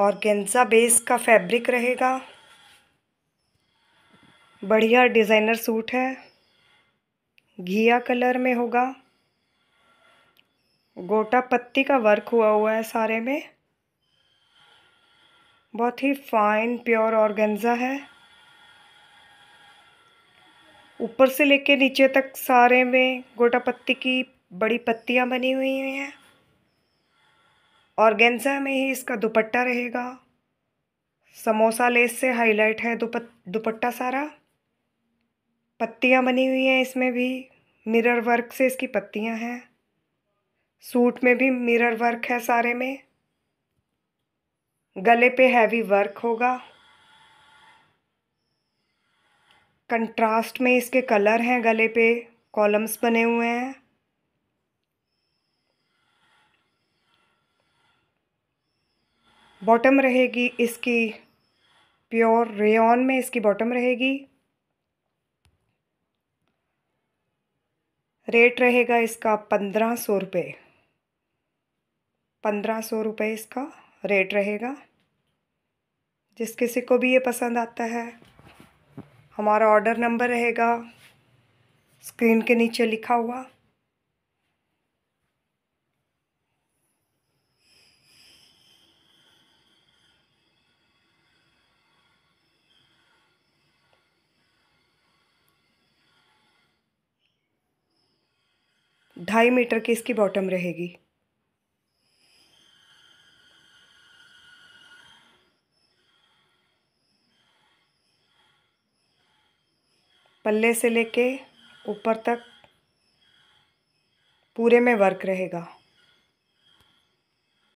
और गेंजा बेस का फैब्रिक रहेगा बढ़िया डिज़ाइनर सूट है घिया कलर में होगा गोटा पत्ती का वर्क हुआ हुआ है सारे में बहुत ही फाइन प्योर गेंजा है ऊपर से लेके नीचे तक सारे में गोटा पत्ती की बड़ी पत्तियाँ बनी हुई हैं और गेंजा में ही इसका दुपट्टा रहेगा समोसा लेस से हाईलाइट है दुपट दुपट्टा सारा पत्तियाँ बनी हुई हैं इसमें भी मिरर वर्क से इसकी पत्तियाँ हैं सूट में भी मिरर वर्क है सारे में गले पे हैवी वर्क होगा कंट्रास्ट में इसके कलर हैं गले पे कॉलम्स बने हुए हैं बॉटम रहेगी इसकी प्योर रेन में इसकी बॉटम रहेगी रेट रहेगा इसका पंद्रह सौ रुपये पंद्रह सौ रुपये इसका रेट रहेगा जिस किसी को भी ये पसंद आता है हमारा ऑर्डर नंबर रहेगा स्क्रीन के नीचे लिखा हुआ ढाई मीटर की इसकी बॉटम रहेगी पल्ले से लेके ऊपर तक पूरे में वर्क रहेगा